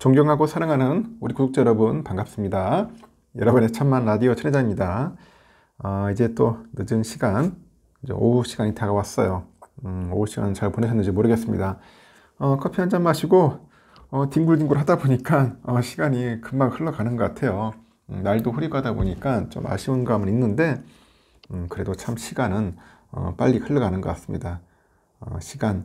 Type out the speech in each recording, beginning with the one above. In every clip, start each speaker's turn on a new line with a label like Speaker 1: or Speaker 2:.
Speaker 1: 존경하고 사랑하는 우리 구독자 여러분 반갑습니다. 여러분의 천만 라디오 천혜자입니다. 어, 아, 이제 또 늦은 시간, 오후 시간이 다가왔어요. 음, 오후 시간 잘 보내셨는지 모르겠습니다. 어, 커피 한 잔 마시고 어, 뒹굴뒹굴 하다 보니까 어, 시간이 금방 흘러가는 것 같아요. 음, 날도 흐리고 하다 보니까 좀 아쉬운 감은 있는데 음, 그래도 참 시간은 어, 빨리 흘러가는 것 같습니다. 어, 시간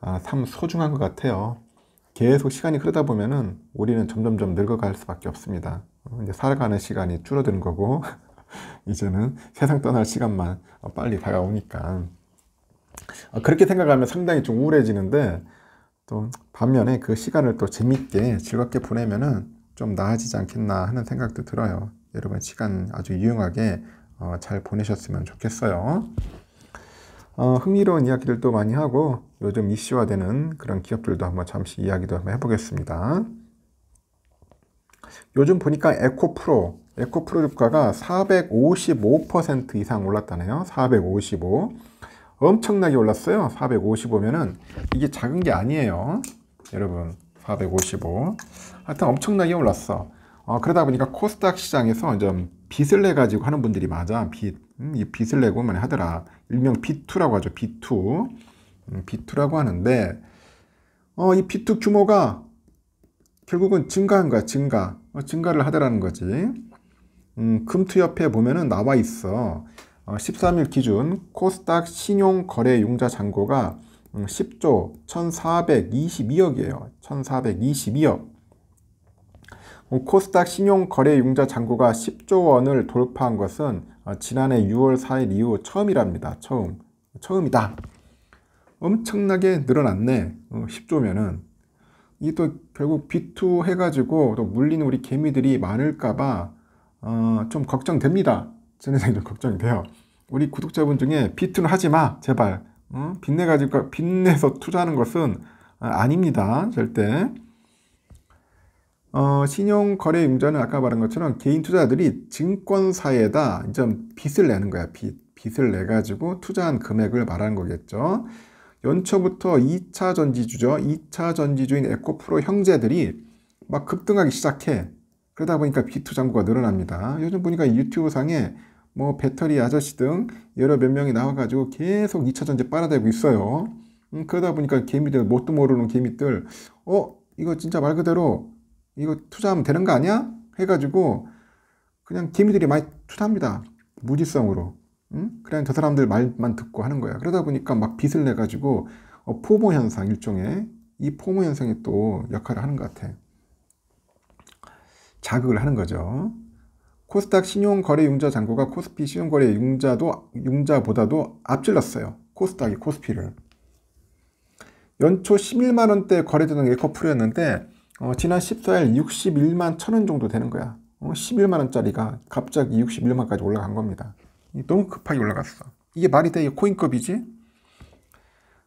Speaker 1: 아, 참 소중한 것 같아요. 계속 시간이 흐르다 보면은 우리는 점점점 늙어갈 수밖에 없습니다. 어, 이제 살아가는 시간이 줄어드는 거고 이제는 세상 떠날 시간만 어, 빨리 다가오니까 어, 그렇게 생각하면 상당히 좀 우울해지는데 또 반면에 그 시간을 또 재밌게 즐겁게 보내면은 좀 나아지지 않겠나 하는 생각도 들어요. 여러분 시간 아주 유용하게 잘 보내셨으면 좋겠어요. 어, 흥미로운 이야기들도 많이 하고 요즘 이슈화되는 그런 기업들도 한번 잠시 이야기도 한번 해보겠습니다. 요즘 보니까 에코프로, 에코프로 주가가 455% 이상 올랐다네요. 455. 엄청나게 올랐어요. 455면은 이게 작은 게 아니에요. 여러분, 455. 하여튼 엄청나게 올랐어. 어, 그러다 보니까 코스닥 시장에서 좀 빚을 내가지고 하는 분들이 맞아. 빚. 음, 이 빚을 내고 많이 하더라. 일명 B2라고 하죠. B2. B2라고 음, 하는데, 어, 이 B2 규모가 결국은 증가한 거야. 증가. 어, 증가를 하더라는 거지. 음, 금투 옆에 보면은 나와 있어. 어, 13일 기준 코스닥 신용거래융자 잔고가 10조 1422억이에요. 1422억. 코스닥 신용거래융자 잔고가 10조 원을 돌파한 것은 어, 지난해 6월 4일 이후 처음이랍니다. 처음. 처음이다. 엄청나게 늘어났네. 10조면은. 어, 이게 또 결국 비투 해가지고 또 물린 우리 개미들이 많을까봐 어, 좀 걱정됩니다. 제 생각이 좀 걱정이 돼요. 우리 구독자분 중에 비투는 하지 마. 제발. 어? 빚내가지고, 빚내서 투자하는 것은 아, 아닙니다. 절대. 어, 신용거래융자는 아까 말한 것처럼 개인 투자들이 증권사에다 좀 빚을 내는 거야. 빚. 빚을 내가지고 투자한 금액을 말하는 거겠죠. 연초부터 2차 전지주죠. 2차 전지주인 에코프로 형제들이 막 급등하기 시작해. 그러다 보니까 비투장구가 늘어납니다. 요즘 보니까 유튜브 상에 뭐 배터리 아저씨 등 여러 몇 명이 나와가지고 계속 2차 전지 빨아대고 있어요. 음, 그러다 보니까 개미들, 뭣도 모르는 개미들, 어, 이거 진짜 말 그대로 이거 투자하면 되는 거 아니야? 해가지고 그냥 개미들이 많이 투자합니다. 무지성으로. 응? 그냥 저 사람들 말만 듣고 하는 거야. 그러다 보니까 막 빚을 내가지고 어, 포모 현상 일종의 이 포모 현상이 또 역할을 하는 것 같아. 자극을 하는 거죠. 코스닥 신용거래융자 잔고가 코스피 신용거래융자도 융자보다도 앞질렀어요. 코스닥이 코스피를 연초 11만 원대 거래되는 게 커플이었는데 어, 지난 14일 61만 천 원 정도 되는 거야. 어, 11만 원짜리가 갑자기 61만까지 올라간 겁니다. 너무 급하게 올라갔어. 이게 말이 돼? 이게 코인급이지?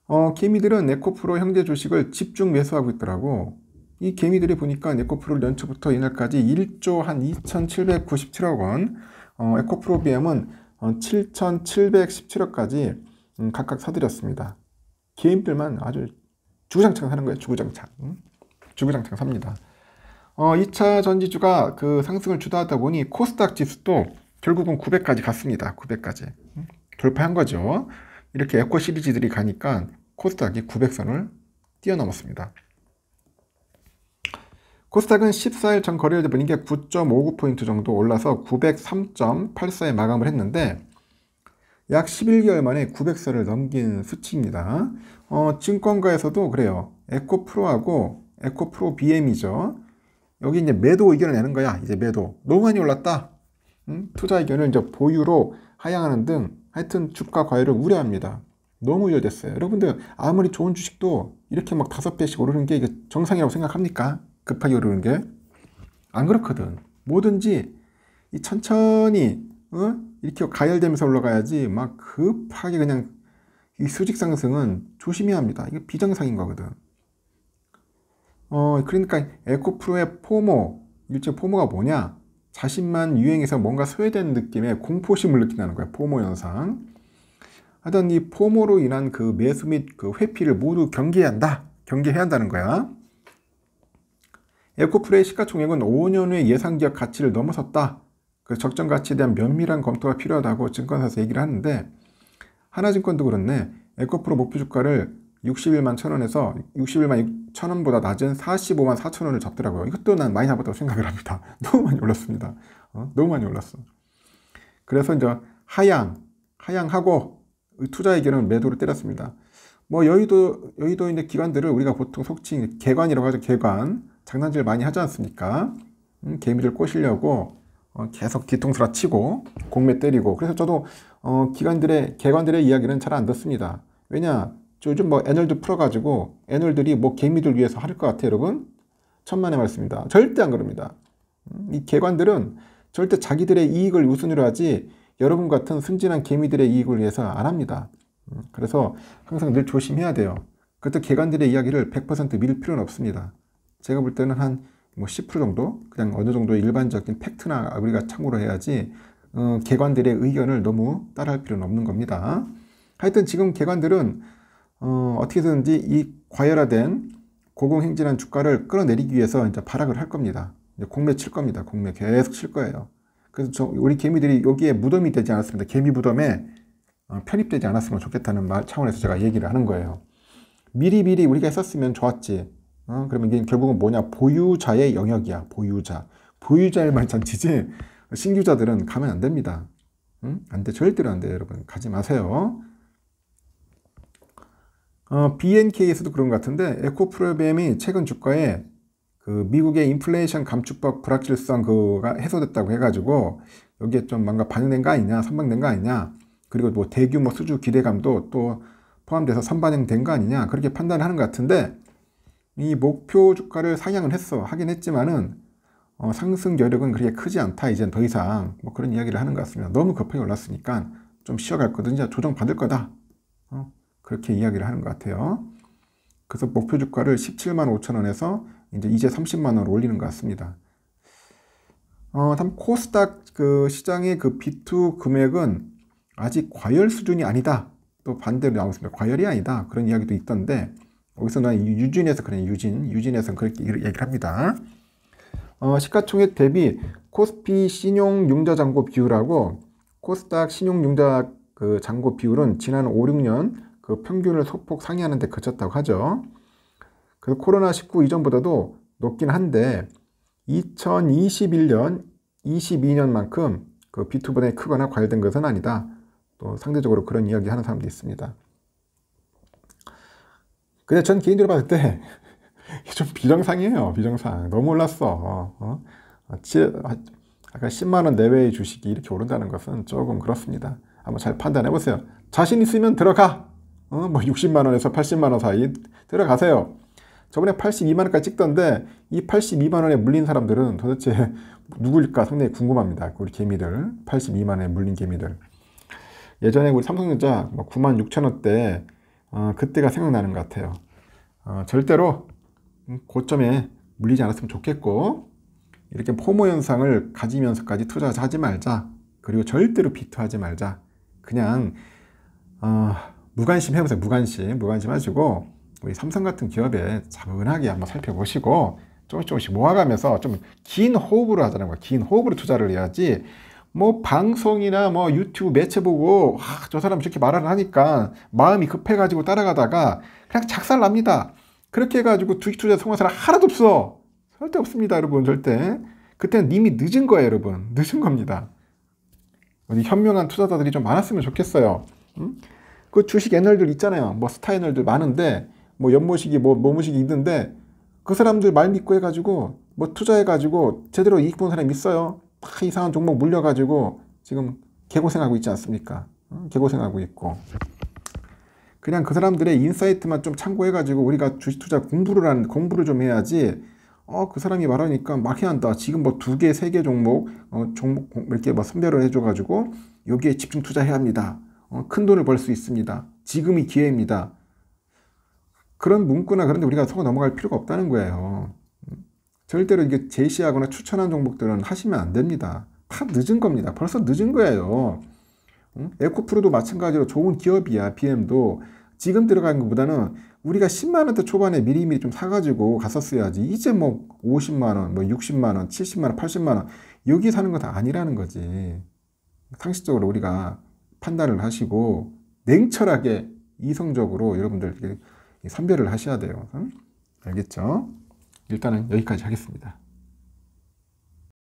Speaker 1: 어, 개미들은 네코프로 형제 주식을 집중 매수하고 있더라고. 이 개미들이 보니까 네코프로 를 연초부터 이날까지 1조 한 2,797억 원, 어, 에코프로 BM은 7,717억까지 어, 음, 각각 사들였습니다. 개미들만 아주 주구장창 사는 거예요, 주구장창. 주구장창 삽니다. 어, 2차 전지주가 그 상승을 주도하다 보니 코스닥 지수도 결국은 900까지 갔습니다. 900까지. 음, 돌파한 거죠. 이렇게 에코 시리즈들이 가니까 코스닥이 900선을 뛰어넘었습니다. 코스닥은 14일 전 거래일 분는게 9.59포인트 정도 올라서 903.84에 마감을 했는데 약 11개월 만에 900선을 넘긴 수치입니다. 어, 증권가에서도 그래요. 에코프로하고 에코 프로 BM이죠. 여기 이제 매도 의견을 내는 거야. 이제 매도. 너무 많이 올랐다. 음? 투자 의견을 이제 보유로 하향하는 등 하여튼 주가 과열을 우려합니다. 너무 우려됐어요. 여러분들 아무리 좋은 주식도 이렇게 막 다섯 배씩 오르는 게 이게 정상이라고 생각합니까? 급하게 오르는 게? 안 그렇거든. 뭐든지 이 천천히 어? 이렇게 가열되면서 올라가야지 막 급하게 그냥 이 수직 상승은 조심해야 합니다. 이게 비정상인 거거든. 어, 그러니까 에코프로의 포모, 일제 포모가 뭐냐? 자신만 유행해서 뭔가 소외된 느낌의 공포심을 느낀다는 거야. 포모 현상. 하여튼 이 포모로 인한 그 매수 및 그 회피를 모두 경계해야 한다. 경계해야 한다는 거야. 에코프로의 시가총액은 5년 후에 예상기업 가치를 넘어섰다. 그 적정 가치에 대한 면밀한 검토가 필요하다고 증권사에서 얘기를 하는데 하나증권도 그렇네. 에코프로 목표 주가를 61만 천원에서 61만 6천원보다 낮은 45만 4천원을 잡더라고요. 이것도 난 많이 잡았다고 생각을 합니다. 너무 많이 올랐습니다. 어? 너무 많이 올랐어. 그래서 이제 하향, 하향하고 투자 의견은 매도를 때렸습니다. 뭐 여의도, 여의도인의 기관들을 우리가 보통 속칭 개관이라고 하죠. 개관. 장난질 많이 하지 않습니까? 음, 개미들 꼬시려고 어, 계속 뒤통수라 치고 공매 때리고 그래서 저도 어, 기관들의 개관들의 이야기는 잘 안 듣습니다. 왜냐 요즘 뭐애널도 풀어가지고 애널들이 뭐 개미들 위해서 할 것 같아요 여러분? 천만의 말씀입니다. 절대 안 그럽니다. 음, 이 개관들은 절대 자기들의 이익을 우선으로 하지 여러분 같은 순진한 개미들의 이익을 위해서 안 합니다. 음, 그래서 항상 늘 조심해야 돼요. 그것도 개관들의 이야기를 1 0 0 믿을 필요는 없습니다. 제가 볼 때는 한 뭐 10% 정도? 그냥 어느 정도 일반적인 팩트나 우리가 참고로 해야지 어, 개관들의 의견을 너무 따라할 필요는 없는 겁니다. 하여튼 지금 개관들은 어, 어떻게든지 이 과열화된 고공행진한 주가를 끌어내리기 위해서 이제 발악을 할 겁니다. 이제 공매 칠 겁니다. 공매 계속 칠 거예요. 그래서 저, 우리 개미들이 여기에 무덤이 되지 않았습니다. 개미 무덤에 어, 편입되지 않았으면 좋겠다는 말 차원에서 제가 얘기를 하는 거예요. 미리 미리 우리가 했었으면 좋았지. 어, 그러면 이게 결국은 뭐냐? 보유자의 영역이야. 보유자. 보유자일만 잔치지. 신규자들은 가면 안 됩니다. 응? 안 돼. 절대로 안돼 여러분. 가지 마세요. 어, BNK에서도 그런 것 같은데 에코프로비엠이 최근 주가에 그 미국의 인플레이션 감축법 불확실성 그가 해소됐다고 해가지고 여기에 좀 뭔가 반영된 거 아니냐 선방된 거 아니냐 그리고 뭐 대규모 수주 기대감도 또 포함돼서 선반영된 거 아니냐 그렇게 판단하는 을것 같은데 이 목표 주가를 상향을 했어 하긴 했지만은 어, 상승 여력은 그렇게 크지 않다 이젠 더 이상 뭐 그런 이야기를 하는 것 같습니다 너무 급하게 올랐으니까 좀 쉬어갈 거든지 조정 받을 거다 어. 그렇게 이야기를 하는 것 같아요. 그래서 목표 주가를 17만 5천 원에서 이제 이제 30만 원 올리는 것 같습니다. 어, 다음 코스닥 그 시장의 그 B2 금액은 아직 과열 수준이 아니다. 또 반대로 나오고 있습니다. 과열이 아니다. 그런 이야기도 있던데 여기서 는 유진에서 그런 유진, 유진에서 그렇게 얘기를 합니다. 어, 시가총액 대비 코스피 신용융자잔고 비율하고 코스닥 신용융자 그 잔고 비율은 지난 5, 6년 그 평균을 소폭 상회하는 데 그쳤다고 하죠. 그래서 코로나19 이전보다도 높긴 한데 2021년, 22년만큼 그 비투분에 크거나 과열된 것은 아니다. 또 상대적으로 그런 이야기 하는 사람도 있습니다. 근데 전 개인적으로 봤을 때 좀 비정상이에요. 비정상. 너무 올랐어. 어? 어? 아까 10만원 내외의 주식이 이렇게 오른다는 것은 조금 그렇습니다. 한번 잘 판단해 보세요. 자신 있으면 들어가! 어, 뭐 60만 원에서 80만 원 사이 들어가세요. 저번에 82만 원까지 찍던데 이 82만 원에 물린 사람들은 도대체 누굴까 상당히 궁금합니다. 우리 개미들 82만 원에 물린 개미들. 예전에 우리 삼성전자 9만 뭐 6천 원대 어, 그때가 생각나는 것 같아요. 어, 절대로 음, 고점에 물리지 않았으면 좋겠고 이렇게 포모 현상을 가지면서까지 투자하지 말자. 그리고 절대로 비투하지 말자. 그냥 어, 무관심 해보세요. 무관심, 무관심 하시고 우리 삼성 같은 기업에 차분하게 한번 살펴보시고 조금씩 조금씩 모아가면서 좀 긴 호흡으로 하자는 거예요. 긴 호흡으로 투자를 해야지 뭐 방송이나 뭐 유튜브 매체 보고 아, 저 사람 저렇게 말을 하니까 마음이 급해가지고 따라가다가 그냥 작살납니다. 그렇게 해가지고 주식 투자 성공한 사람 하나도 없어. 절대 없습니다, 여러분. 절대. 그때는 이미 늦은 거예요, 여러분. 늦은 겁니다. 우리 현명한 투자자들이 좀 많았으면 좋겠어요. 음? 그 주식 애널들 있잖아요. 뭐 스타 애널들 많은데 뭐 연모식이 뭐모무식이 있는데 그 사람들 말 믿고 해가지고 뭐 투자해가지고 제대로 이익 본 사람 이 있어요. 다 아, 이상한 종목 물려가지고 지금 개고생하고 있지 않습니까? 개고생하고 있고 그냥 그 사람들의 인사이트만 좀 참고해가지고 우리가 주식 투자 공부를 하는 공부를 좀 해야지 어그 사람이 말하니까 막해한다 지금 뭐 두개세 개 종목 어 종목 이렇게 뭐 선별을 해줘가지고 여기에 집중 투자해야 합니다 어, 큰 돈을 벌 수 있습니다. 지금이 기회입니다. 그런 문구나 그런데 우리가 속아 넘어갈 필요가 없다는 거예요. 음, 절대로 이게 제시하거나 추천한 종목들은 하시면 안 됩니다. 다 늦은 겁니다. 벌써 늦은 거예요. 음, 에코프로도 마찬가지로 좋은 기업이야. BM도 지금 들어가는 것보다는 우리가 10만원대 초반에 미리미리 좀 사가지고 갔었어야지 이제 뭐 50만원, 뭐 60만원, 70만원, 80만원 여기 사는 건다 아니라는 거지 상식적으로 우리가 판단을 하시고 냉철하게 이성적으로 여러분들 선별을 하셔야 돼요. 알겠죠? 일단은 여기까지 하겠습니다.